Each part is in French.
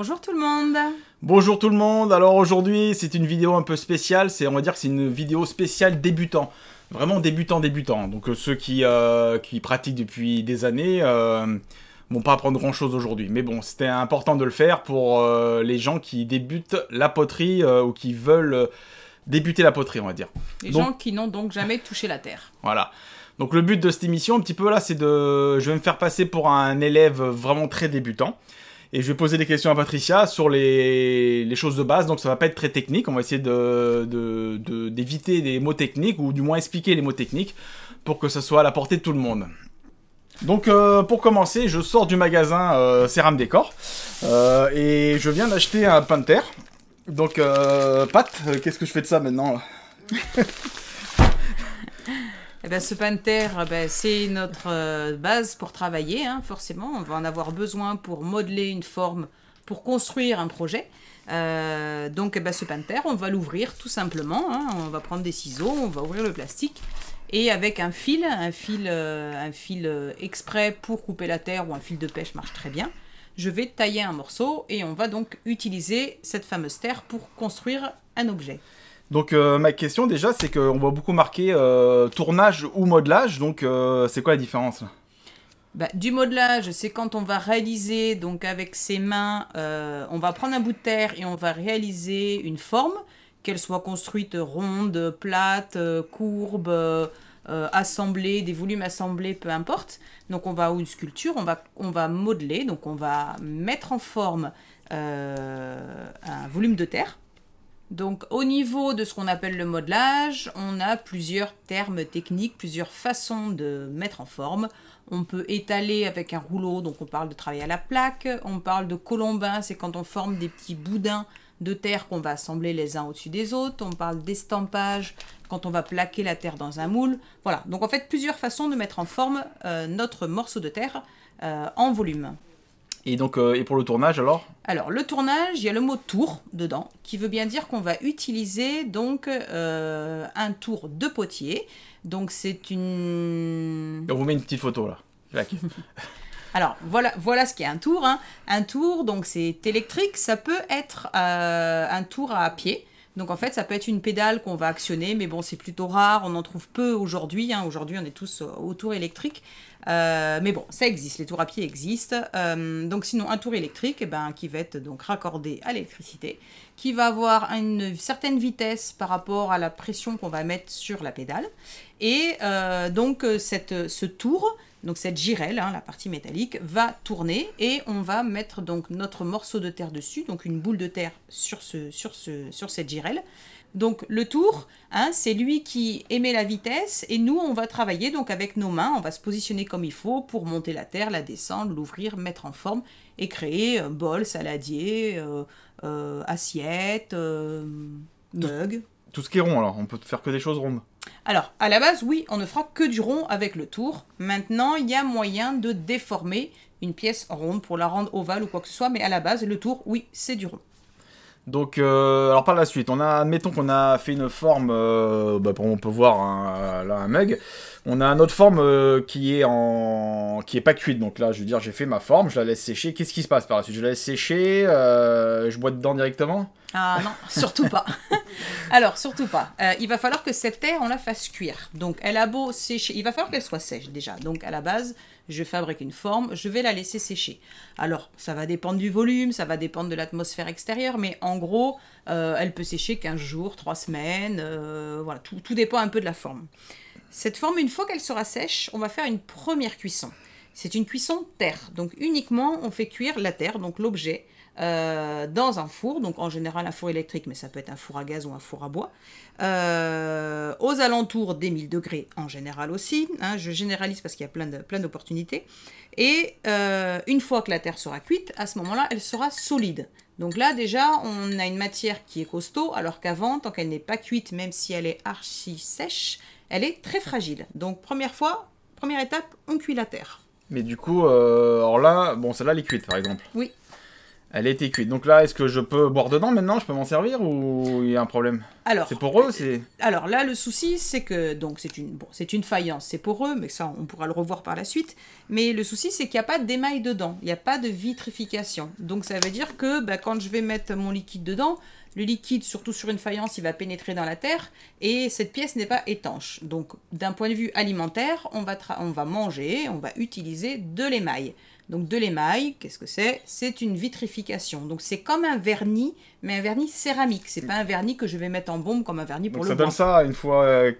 Bonjour tout le monde Bonjour tout le monde, alors aujourd'hui c'est une vidéo un peu spéciale, c'est on va dire c'est une vidéo spéciale débutant, vraiment débutant débutant, donc euh, ceux qui, euh, qui pratiquent depuis des années euh, vont pas apprendre grand chose aujourd'hui, mais bon c'était important de le faire pour euh, les gens qui débutent la poterie ou qui veulent débuter la poterie on va dire. Les gens qui n'ont donc jamais touché la terre. Voilà. Donc le but de cette émission un petit peu là c'est de... je vais me faire passer pour un élève vraiment très débutant. Et je vais poser des questions à Patricia sur les, choses de base, donc ça va pas être très technique. On va essayer d'éviter de, de, les mots techniques, ou du moins expliquer les mots techniques, pour que ça soit à la portée de tout le monde. Donc euh, pour commencer, je sors du magasin euh, Céram Décor, euh, et je viens d'acheter un pain Donc, Pat, qu'est-ce que je fais de ça maintenant Eh ben, ce pain de terre, eh ben, c'est notre euh, base pour travailler, hein, forcément. On va en avoir besoin pour modeler une forme, pour construire un projet. Euh, donc eh ben, ce pain on va l'ouvrir tout simplement. Hein. On va prendre des ciseaux, on va ouvrir le plastique. Et avec un fil, un fil euh, exprès pour couper la terre ou un fil de pêche marche très bien, je vais tailler un morceau et on va donc utiliser cette fameuse terre pour construire un objet. Donc euh, ma question déjà, c'est qu'on voit beaucoup marquer euh, tournage ou modelage, donc euh, c'est quoi la différence bah, du modelage, c'est quand on va réaliser donc avec ses mains, on va prendre un bout de terre et on va réaliser une forme, qu'elle soit construite ronde, plate, courbe, assemblée, des volumes assemblés, peu importe. Donc on va ou une sculpture, on va on va modeler, donc on va mettre en forme un volume de terre donc au niveau de ce qu'on appelle le modelage, on a plusieurs termes techniques, plusieurs façons de mettre en forme. On peut étaler avec un rouleau, donc on parle de travail à la plaque. On parle de colombin, c'est quand on forme des petits boudins de terre qu'on va assembler les uns au-dessus des autres. On parle d'estampage quand on va plaquer la terre dans un moule. Voilà, donc en fait plusieurs façons de mettre en forme euh, notre morceau de terre euh, en volume. Et donc, euh, et pour le tournage alors Alors, le tournage, il y a le mot tour dedans, qui veut bien dire qu'on va utiliser donc euh, un tour de potier. Donc, c'est une. On vous met une petite photo là. alors, voilà, voilà ce qu'est un tour. Hein. Un tour, donc c'est électrique, ça peut être euh, un tour à pied. Donc en fait, ça peut être une pédale qu'on va actionner, mais bon, c'est plutôt rare, on en trouve peu aujourd'hui. Hein. Aujourd'hui, on est tous au tour électrique, euh, mais bon, ça existe, les tours à pied existent. Euh, donc sinon, un tour électrique eh ben, qui va être donc raccordé à l'électricité, qui va avoir une certaine vitesse par rapport à la pression qu'on va mettre sur la pédale. Et euh, donc cette, ce tour donc cette girelle, hein, la partie métallique, va tourner et on va mettre donc notre morceau de terre dessus, donc une boule de terre sur, ce, sur, ce, sur cette girelle. Donc le tour, hein, c'est lui qui émet la vitesse et nous on va travailler donc avec nos mains, on va se positionner comme il faut pour monter la terre, la descendre, l'ouvrir, mettre en forme et créer un euh, bol, saladier, euh, euh, assiette, mug. Tout ce qui est rond alors, on peut faire que des choses rondes. Alors, à la base, oui, on ne fera que du rond avec le tour. Maintenant, il y a moyen de déformer une pièce ronde pour la rendre ovale ou quoi que ce soit, mais à la base, le tour, oui, c'est du rond. Donc, euh, alors par la suite, on a, admettons qu'on a fait une forme, euh, bah, on peut voir un, hein, là un mug. On a une autre forme euh, qui est qui est pas cuite. Donc là, je veux dire, j'ai fait ma forme, je la laisse sécher. Qu'est-ce qui se passe par la suite Je la laisse sécher, je bois dedans directement Ah non, surtout pas. Alors, surtout pas. Euh, il va falloir que cette terre, on la fasse cuire. Donc, elle a beau sécher. Il va falloir qu'elle soit sèche déjà. Donc, à la base, je fabrique une forme, je vais la laisser sécher. Alors, ça va dépendre du volume, ça va dépendre de l'atmosphère extérieure, mais en gros, euh, elle peut sécher 15 jours, 3 semaines. Euh, voilà, tout, tout dépend un peu de la forme. Cette forme, une fois qu'elle sera sèche, on va faire une première cuisson. C'est une cuisson terre. Donc, uniquement, on fait cuire la terre, donc l'objet euh, dans un four, donc en général un four électrique, mais ça peut être un four à gaz ou un four à bois, euh, aux alentours des 1000 degrés en général aussi. Hein. je généralise parce qu'il y a plein, de, plein d'opportunités. Et euh, une fois que la terre sera cuite, à ce moment-là, elle sera solide. Donc là, déjà, on a une matière qui est costaud, alors qu'avant, tant qu'elle n'est pas cuite, même si elle est archi sèche, elle est très fragile. Donc première fois, première étape, on cuit la terre. Mais du coup, alors là, bon, celle-là, elle est cuite par exemple. Oui. Elle a été cuite. Donc là, est-ce que je peux boire dedans maintenant Je peux m'en servir ou il y a un problème Alors, c'est pour eux, euh, c'est. Alors là, le souci, c'est que donc c'est une une faïence, c'est pour eux, mais ça, on pourra le revoir par la suite. Mais le souci, c'est qu'il n'y a pas d'émail dedans, il n'y a pas de vitrification. Donc ça veut dire que bah, quand je vais mettre mon liquide dedans, le liquide, surtout sur une faïence, il va pénétrer dans la terre et cette pièce n'est pas étanche. Donc d'un point de vue alimentaire, on va on va manger, on va utiliser de l'émail. Donc de l'émail, qu'est-ce que c'est C'est une vitrification. Donc c'est comme un vernis, mais un vernis céramique. C'est pas un vernis que je vais mettre en bombe comme un vernis pour le ça donne ça, une fois euh,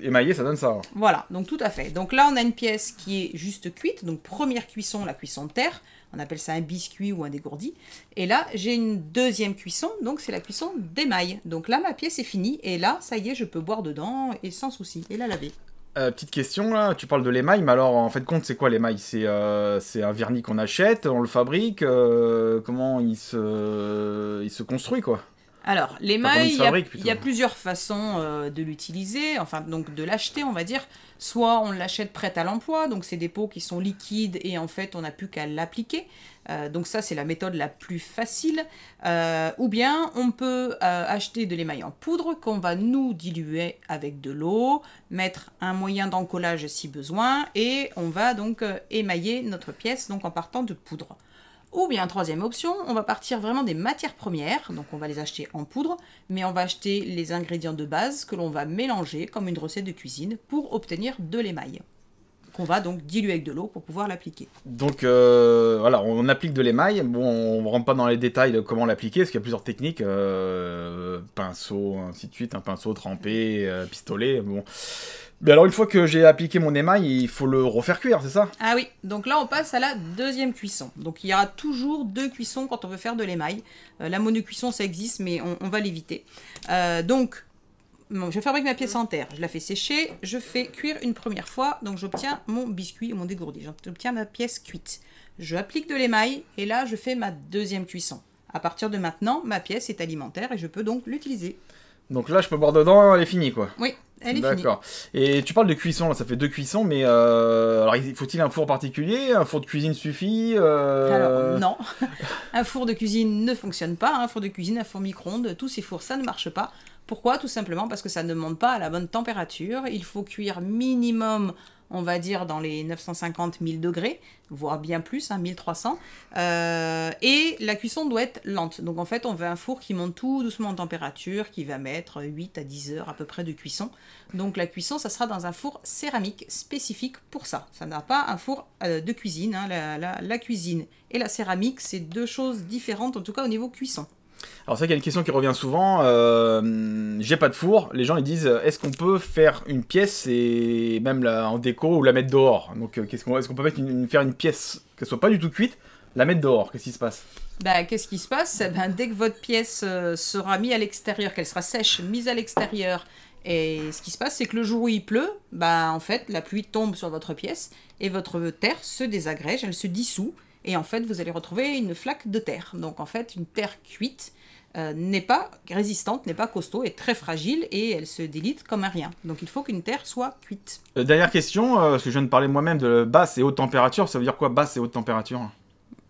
émaillé, ça donne ça. Voilà, donc tout à fait. Donc là, on a une pièce qui est juste cuite. Donc première cuisson, la cuisson de terre. On appelle ça un biscuit ou un dégourdi. Et là, j'ai une deuxième cuisson, donc c'est la cuisson d'émail. Donc là, ma pièce est finie. Et là, ça y est, je peux boire dedans et sans souci et la laver. Euh, petite question là, tu parles de l'émail, mais alors en fait compte c'est quoi l'émail C'est euh, un vernis qu'on achète, on le fabrique, euh, comment il se, il se construit quoi alors, l'émail, il y, a plusieurs façons euh, de l'utiliser, enfin, donc de l'acheter, on va dire. Soit on l'achète prête à l'emploi, donc c'est des pots qui sont liquides et en fait, on n'a plus qu'à l'appliquer. Euh, donc ça, c'est la méthode la plus facile. Euh, ou bien, on peut acheter de l'émail en poudre qu'on va nous diluer avec de l'eau, mettre un moyen d'encollage si besoin, et on va donc émailler notre pièce donc en partant de poudre. Ou bien, troisième option, on va partir vraiment des matières premières, donc on va les acheter en poudre, mais on va acheter les ingrédients de base que l'on va mélanger comme une recette de cuisine pour obtenir de l'émail. Qu'on va donc diluer avec de l'eau pour pouvoir l'appliquer. Donc euh, voilà, on applique de l'émail. Bon, on ne rentre pas dans les détails de comment l'appliquer, parce qu'il y a plusieurs techniques euh, pinceau, ainsi de suite, un hein, pinceau trempé, euh, pistolet. Bon. Mais alors, une fois que j'ai appliqué mon émail, il faut le refaire cuire, c'est ça Ah oui, donc là, on passe à la deuxième cuisson. Donc, il y aura toujours deux cuissons quand on veut faire de l'émail. Euh, la monocuisson, ça existe, mais on, va l'éviter. Euh, donc, je fabrique ma pièce en terre. Je la fais sécher, je fais cuire une première fois. Donc, j'obtiens mon biscuit, mon dégourdi. J'obtiens ma pièce cuite. Je applique de l'émail et là, je fais ma deuxième cuisson. À partir de maintenant, ma pièce est alimentaire et je peux donc l'utiliser. Donc là, je peux boire dedans, elle est finie, quoi. Oui, elle est D'accord. Et tu parles de cuisson, ça fait deux cuissons, mais euh, alors faut-il un four particulier Un four de cuisine suffit euh, non, un four de cuisine ne fonctionne pas. Un four de cuisine, un four micro-ondes, tous ces fours, ça ne marche pas. Pourquoi Tout simplement parce que ça ne monte pas à la bonne température. Il faut cuire minimum on va dire dans les 950 000 degrés, voire bien plus, 1300. Hein, euh, et la cuisson doit être lente. Donc en fait, on veut un four qui monte tout doucement en température, qui va mettre 8 à 10 heures à peu près de cuisson. Donc la cuisson, ça sera dans un four céramique spécifique pour ça. Ça n'a pas un four euh, de cuisine. Hein. la cuisine et la céramique, c'est deux choses différentes, en tout cas au niveau cuisson. Alors c'est vrai qu'il y a une question qui revient souvent. Euh, j'ai pas de four. Les gens ils disent euh, est-ce qu'on peut faire une pièce et même en déco ou la mettre dehors Donc euh, est-ce qu'on peut faire une pièce qu'elle soit pas du tout cuite, la mettre dehors Qu'est-ce qui se passe bah, qu'est-ce qui se passe eh ben, Dès que votre pièce sera mise à l'extérieur, qu'elle sera sèche, mise à l'extérieur, et ce qui se passe, c'est que le jour où il pleut, bah, en fait, la pluie tombe sur votre pièce et votre terre se désagrège, elle se dissout, et en fait vous allez retrouver une flaque de terre. Donc en fait une terre cuite euh, n'est pas résistante, n'est pas costaud, est très fragile et elle se délite comme un rien. Donc il faut qu'une terre soit cuite. Euh, dernière question, euh, parce que je viens de parler moi-même de basse et haute température, ça veut dire quoi basse et haute température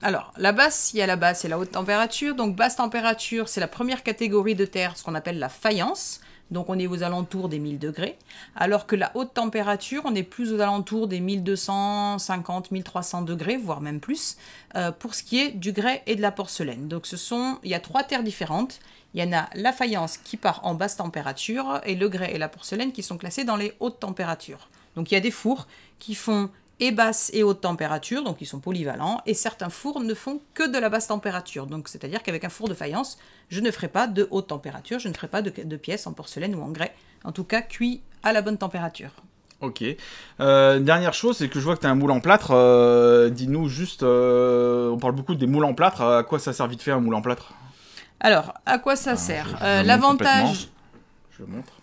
alors, la basse, il y a la basse et la haute température. Donc, basse température, c'est la première catégorie de terre, ce qu'on appelle la faïence donc on est aux alentours des 1000 degrés, alors que la haute température, on est plus aux alentours des 1250, 1300 degrés, voire même plus, euh, pour ce qui est du grès et de la porcelaine. Donc ce sont, il y a trois terres différentes. Il y en a la faïence qui part en basse température et le grès et la porcelaine qui sont classés dans les hautes températures. Donc il y a des fours qui font et basse et haute température, donc ils sont polyvalents, et certains fours ne font que de la basse température. Donc c'est-à-dire qu'avec un four de faïence, je ne ferai pas de haute température, je ne ferai pas de, de pièces en porcelaine ou en grès, en tout cas cuit à la bonne température. Ok. Euh, dernière chose, c'est que je vois que tu as un moule en plâtre. Euh, dis-nous juste, euh, on parle beaucoup des moules en plâtre, à quoi ça sert vite fait un moule en plâtre Alors, à quoi ça ah, sert L'avantage... Je le montre.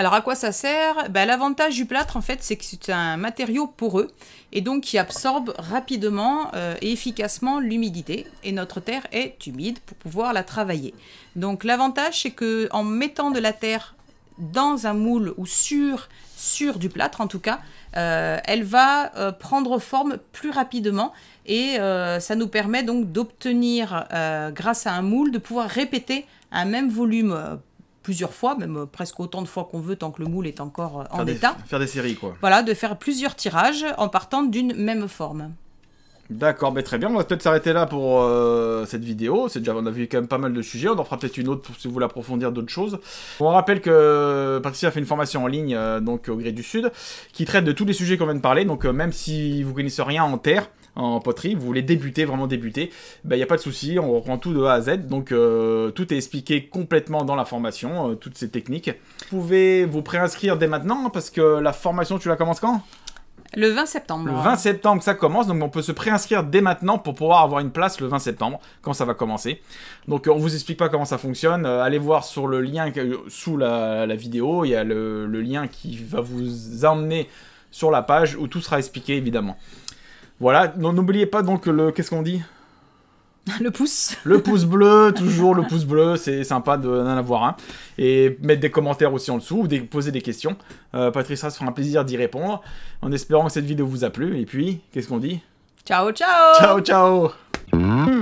Alors à quoi ça sert ben, L'avantage du plâtre en fait c'est que c'est un matériau poreux et donc qui absorbe rapidement euh, et efficacement l'humidité et notre terre est humide pour pouvoir la travailler. Donc l'avantage c'est que en mettant de la terre dans un moule ou sur, sur du plâtre en tout cas, euh, elle va euh, prendre forme plus rapidement et ça nous permet donc d'obtenir grâce à un moule de pouvoir répéter un même volume plusieurs fois, même euh, presque autant de fois qu'on veut tant que le moule est encore euh, en état. faire des séries, quoi. Voilà, de faire plusieurs tirages en partant d'une même forme. D'accord, mais très bien. On va peut-être s'arrêter là pour euh, cette vidéo. C'est déjà, on a vu quand même pas mal de sujets. On en fera peut-être une autre pour, si vous voulez approfondir d'autres choses. On rappelle que Patricia a fait une formation en ligne, donc au gré du Sud, qui traite de tous les sujets qu'on vient de parler. Donc, même si vous connaissez rien en terre, en poterie, vous voulez débuter, vraiment débuter, il bah, n'y a pas de souci, on reprend tout de A à Z. Donc euh, tout est expliqué complètement dans la formation, euh, toutes ces techniques. Vous pouvez vous préinscrire dès maintenant hein, parce que la formation, tu la commences quand le 20 septembre. Le 20 septembre, ça commence. Donc, on peut se préinscrire dès maintenant pour pouvoir avoir une place le 20 septembre, quand ça va commencer. Donc, on vous explique pas comment ça fonctionne. Euh, allez voir sur le lien sous la, vidéo. Il y a le, lien qui va vous emmener sur la page où tout sera expliqué, évidemment. Voilà, n'oubliez pas donc le. Qu'est-ce qu'on dit le pouce. Le pouce bleu, toujours le pouce bleu, c'est sympa d'en avoir un. Et mettre des commentaires aussi en dessous, ou poser des questions. Euh, Patricia se fera un plaisir d'y répondre, en espérant que cette vidéo vous a plu. Et puis, qu'est-ce qu'on dit Ciao, ciao Ciao, ciao mm.